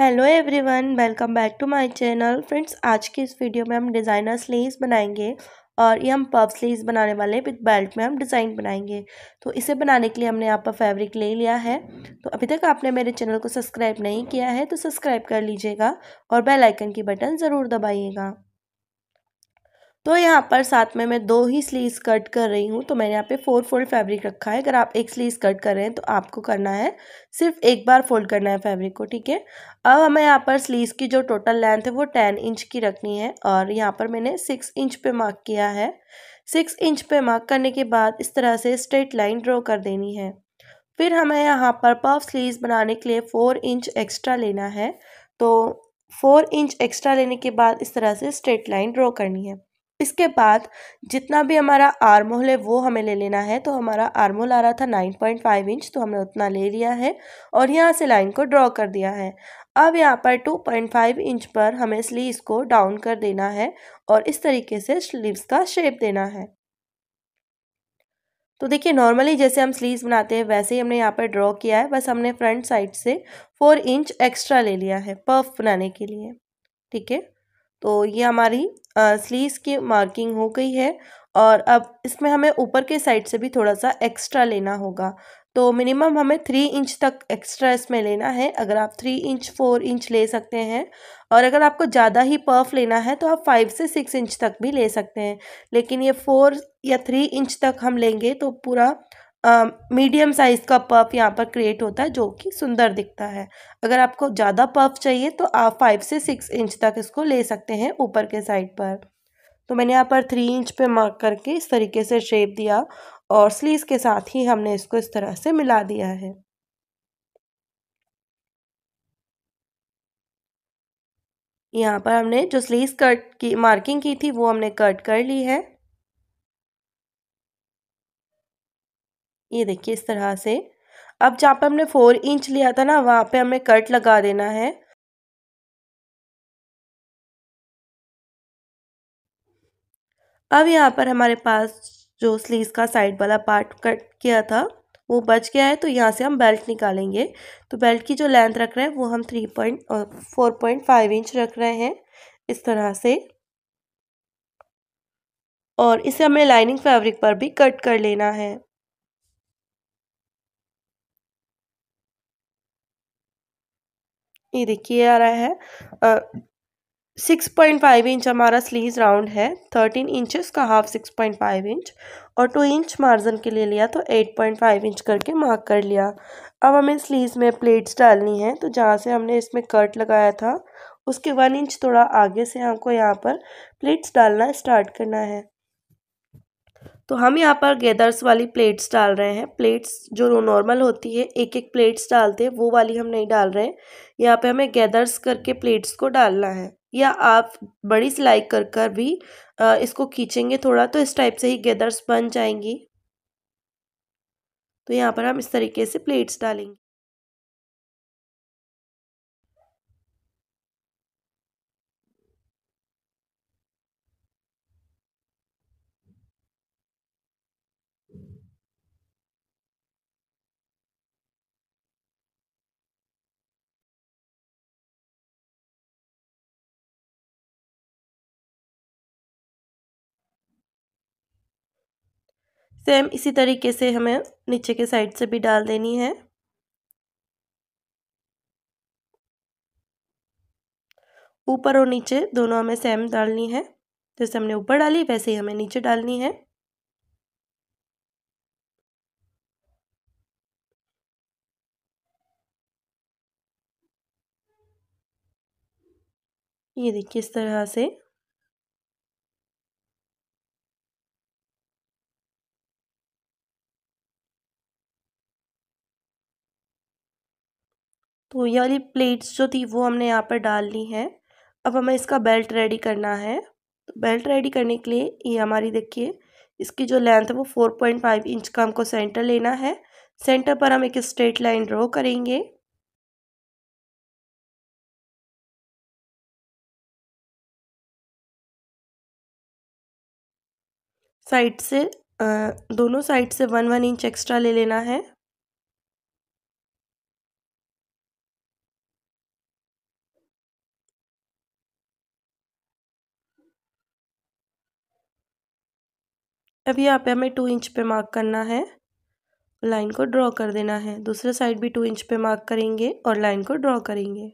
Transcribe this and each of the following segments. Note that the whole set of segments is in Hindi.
hello everyone welcome back to my channel friends आज की इस वीडियो में हम डिज़ाइनर स्लीव्स बनाएंगे और ये हम पफ स्लीव्स बनाने वाले हैं विद बेल्ट में हम डिज़ाइन बनाएंगे तो इसे बनाने के लिए हमने यहाँ पर फैब्रिक ले लिया है तो अभी तक आपने मेरे चैनल को सब्सक्राइब नहीं किया है तो सब्सक्राइब कर लीजिएगा और बेलाइकन की बटन ज़रूर दबाइएगा तो यहाँ पर साथ में मैं दो ही स्लीव्स कट कर रही हूँ तो मैंने यहाँ पे फोर फोल्ड फैब्रिक रखा है अगर आप एक स्लीव्स कट कर रहे हैं तो आपको करना है सिर्फ एक बार फोल्ड करना है फैब्रिक को ठीक है अब हमें यहाँ पर स्लीव्स की जो टोटल लेंथ है वो टेन इंच की रखनी है और यहाँ पर मैंने सिक्स इंच पे मार्क किया है सिक्स इंच पे मार्क करने के बाद इस तरह से स्ट्रेट लाइन ड्रॉ कर देनी है फिर हमें यहाँ पर पफ स्लीव बनाने के लिए फोर इंच एक्स्ट्रा लेना है तो फोर इंच एक्स्ट्रा लेने के बाद इस तरह से स्ट्रेट लाइन ड्रॉ करनी है इसके बाद जितना भी हमारा आर्मोल है वो हमें ले लेना है तो हमारा आर्मोल आ रहा था 9.5 इंच तो हमने उतना ले लिया है और यहाँ से लाइन को ड्रॉ कर दिया है अब यहाँ पर 2.5 इंच पर हमें स्लीव्स को डाउन कर देना है और इस तरीके से स्लीव्स का शेप देना है तो देखिए नॉर्मली जैसे हम स्लीव्स बनाते हैं वैसे ही हमने यहाँ पर ड्रॉ किया है बस हमने फ्रंट साइड से फोर इंच एक्स्ट्रा ले लिया है पफ बनाने के लिए ठीक है तो ये हमारी स्लीव्स की मार्किंग हो गई है और अब इसमें हमें ऊपर के साइड से भी थोड़ा सा एक्स्ट्रा लेना होगा तो मिनिमम हमें थ्री इंच तक एक्स्ट्रा इसमें लेना है अगर आप थ्री इंच फोर इंच ले सकते हैं और अगर आपको ज़्यादा ही पर्फ लेना है तो आप फाइव से सिक्स इंच तक भी ले सकते हैं लेकिन ये फोर या थ्री इंच तक हम लेंगे तो पूरा मीडियम साइज़ का पफ यहाँ पर क्रिएट होता है जो कि सुंदर दिखता है अगर आपको ज़्यादा पफ चाहिए तो आप फाइव से सिक्स इंच तक इसको ले सकते हैं ऊपर के साइड पर तो मैंने यहाँ पर थ्री इंच पे मार्क करके इस तरीके से शेप दिया और स्लीव के साथ ही हमने इसको इस तरह से मिला दिया है यहाँ पर हमने जो स्लीव कट की मार्किंग की थी वो हमने कट कर ली है ये देखिए इस तरह से अब जहाँ पे हमने फोर इंच लिया था ना वहाँ पे हमें कट लगा देना है अब यहाँ पर हमारे पास जो स्लीव का साइड वाला पार्ट कट किया था वो बच गया है तो यहाँ से हम बेल्ट निकालेंगे तो बेल्ट की जो लेंथ रख रहे हैं वो हम three point four point five inch रख रहे हैं इस तरह से और इसे हमें लाइनिंग फैब्रिक पर भी कट कर लेना है ये देखिए आ रहा है सिक्स पॉइंट फाइव इंच हमारा स्लीव राउंड है थर्टीन इंच का half six point five inch और टू इंच मार्जिन के लिए लिया तो एट पॉइंट फाइव इंच करके मार्क कर लिया अब हमें स्लीव में प्लेट्स डालनी है तो जहाँ से हमने इसमें कट लगाया था उसके वन इंच थोड़ा आगे से हमको यहाँ पर प्लेट्स डालना स्टार्ट करना है तो हम यहाँ पर गेदर्स वाली प्लेट्स डाल रहे हैं प्लेट्स जो नॉर्मल होती है एक एक प्लेट्स डालते हैं वो वाली हम नहीं डाल रहे हैं यहाँ पे हमें गेदर्स करके प्लेट्स को डालना है या आप बड़ी सिलाई कर कर भी इसको खींचेंगे थोड़ा तो इस टाइप से ही गेदर्स बन जाएंगी तो यहाँ पर हम इस तरीके से प्लेट्स डालेंगे सेम इसी तरीके से हमें नीचे के साइड से भी डाल देनी है ऊपर और नीचे दोनों हमें सेम डालनी है जैसे हमने ऊपर डाली वैसे ही हमें नीचे डालनी है ये देखिए इस तरह से तो ये वाली प्लेट्स जो थी वो हमने यहाँ पर डाल ली हैं अब हमें इसका बेल्ट रेडी करना है तो बेल्ट रेडी करने के लिए ये हमारी देखिए इसकी जो लेंथ है वो फोर पॉइंट फाइव इंच का हमको सेंटर लेना है सेंटर पर हम एक स्ट्रेट लाइन ड्रॉ करेंगे साइड से दोनों साइड से वन वन इंच एक्स्ट्रा ले लेना है अब यहाँ पे हमें टू इंच पे मार्क करना है लाइन को ड्रॉ कर देना है दूसरे साइड भी टू इंच पे मार्क करेंगे और लाइन को ड्रॉ करेंगे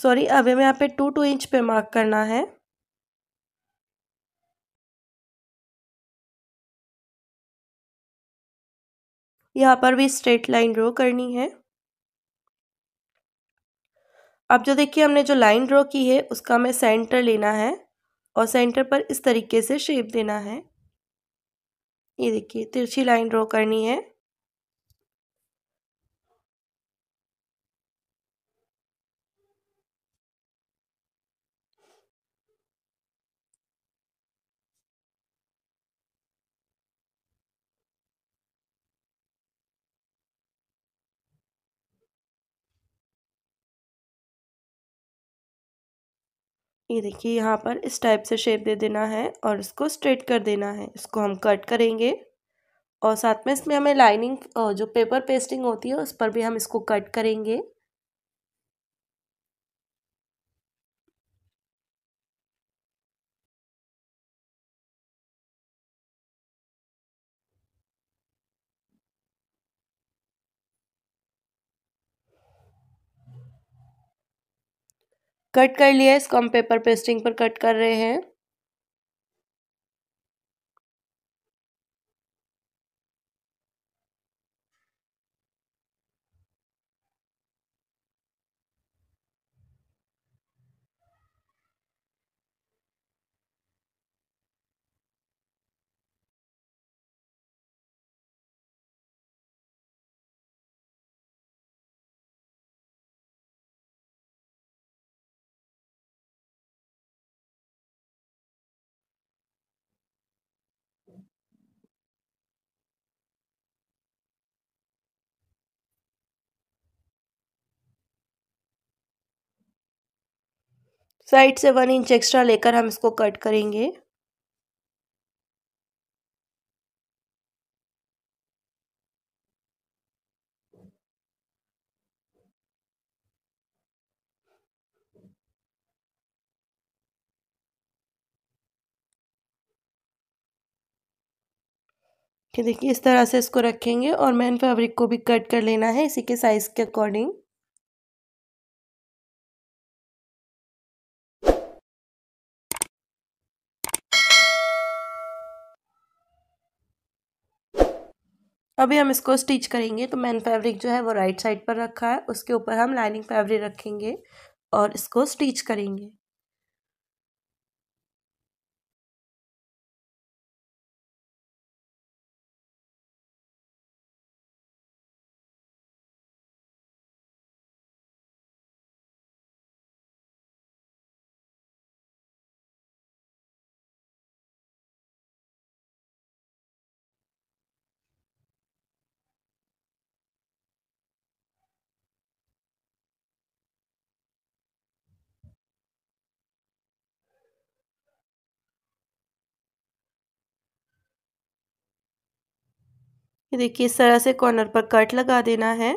सॉरी अब हमें यहाँ पे टू टू इंच पे मार्क करना है यहाँ पर भी स्ट्रेट लाइन ड्रॉ करनी है अब जो देखिए हमने जो लाइन ड्रॉ की है उसका हमें सेंटर लेना है और सेंटर पर इस तरीके से शेप देना है ये देखिए तिरछी लाइन ड्रॉ करनी है ये देखिए यहाँ पर इस टाइप से शेप दे देना है और इसको स्ट्रेट कर देना है इसको हम कट करेंगे और साथ में इसमें हमें लाइनिंग जो पेपर पेस्टिंग होती है उस पर भी हम इसको कट करेंगे कट कर लिया है इसको हम पेपर पेस्टिंग पर कट कर रहे हैं साइड से वन इंच एक्स्ट्रा लेकर हम इसको कट करेंगे देखिए इस तरह से इसको रखेंगे और मेन फैब्रिक को भी कट कर लेना है इसी के साइज़ के अकॉर्डिंग अभी हम इसको स्टिच करेंगे तो मैन फैब्रिक जो है वो राइट साइड पर रखा है उसके ऊपर हम लाइनिंग फैब्रिक रखेंगे और इसको स्टिच करेंगे ये देखिए इस तरह से कॉर्नर पर कट लगा देना है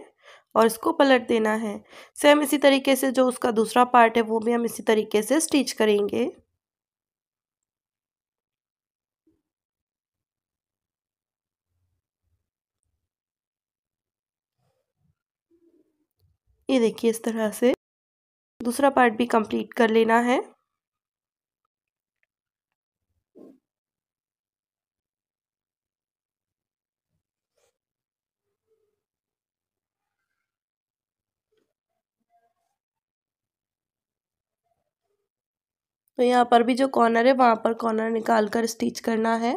और इसको पलट देना है सेम इसी तरीके से जो उसका दूसरा पार्ट है वो भी हम इसी तरीके से स्टिच करेंगे ये देखिए इस तरह से दूसरा पार्ट भी कंप्लीट कर लेना है तो यहाँ पर भी जो कॉर्नर है वहाँ पर कॉर्नर निकाल कर स्टिच करना है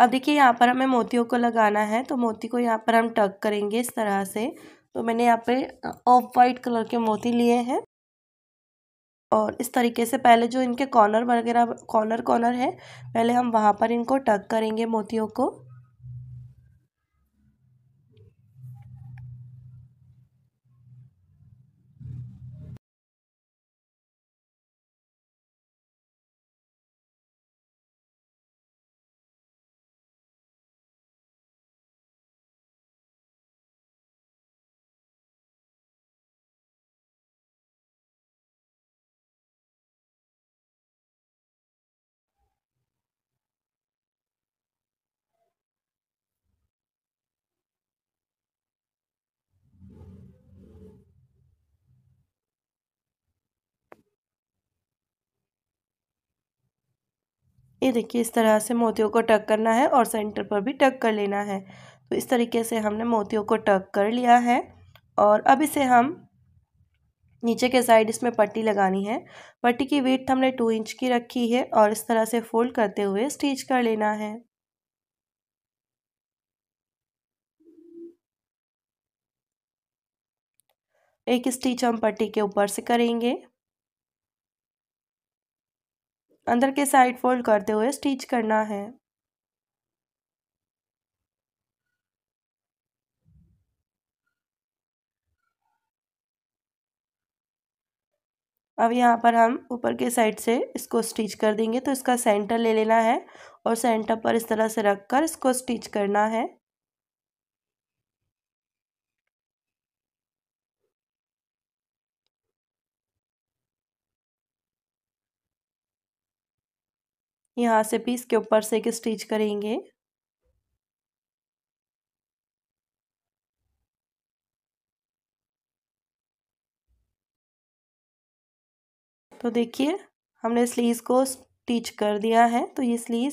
अब देखिए यहाँ पर हमें मोतियों को लगाना है तो मोती को यहाँ पर हम टक करेंगे इस तरह से तो मैंने यहाँ पे ऑफ वाइट कलर के मोती लिए हैं और इस तरीके से पहले जो इनके कॉर्नर वगैरह कॉर्नर कॉर्नर है पहले हम वहाँ पर इनको टक करेंगे मोतियों को ये देखिए इस तरह से मोतियों को टक करना है और सेंटर पर भी टक कर लेना है तो इस तरीके से हमने मोतियों को टक कर लिया है और अब इसे हम नीचे के साइड इसमें पट्टी लगानी है पट्टी की वेट हमने टू इंच की रखी है और इस तरह से फोल्ड करते हुए स्टिच कर लेना है एक स्टिच हम पट्टी के ऊपर से करेंगे अंदर के साइड फोल्ड करते हुए स्टिच करना है अब यहाँ पर हम ऊपर के साइड से इसको स्टिच कर देंगे तो इसका सेंटर ले लेना है और सेंटर पर इस तरह से रख कर इसको स्टिच करना है यहाँ से भी इसके ऊपर से एक स्टिच करेंगे तो देखिए हमने स्लीव को स्टिच कर दिया है तो ये स्लीव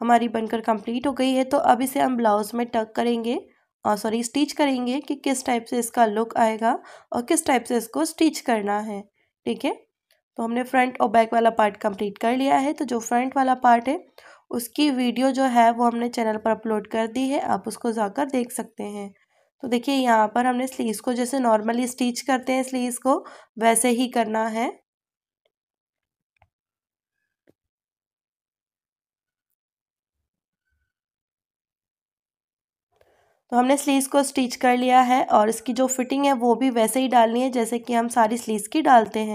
हमारी बनकर कंप्लीट हो गई है तो अब इसे हम ब्लाउज़ में टक करेंगे और सॉरी स्टिच करेंगे कि किस टाइप से इसका लुक आएगा और किस टाइप से इसको स्टिच करना है ठीक है तो हमने फ्रंट और बैक वाला पार्ट कंप्लीट कर लिया है तो जो फ्रंट वाला पार्ट है उसकी वीडियो जो है वो हमने चैनल पर अपलोड कर दी है आप उसको जाकर देख सकते हैं तो देखिए यहाँ पर हमने स्लीव्स को जैसे नॉर्मली स्टिच करते हैं स्लीव्स को वैसे ही करना है तो हमने स्लीव्स को स्टिच कर लिया है और इसकी जो फिटिंग है वो भी वैसे ही डालनी है जैसे कि हम सारी स्लीव्स की डालते हैं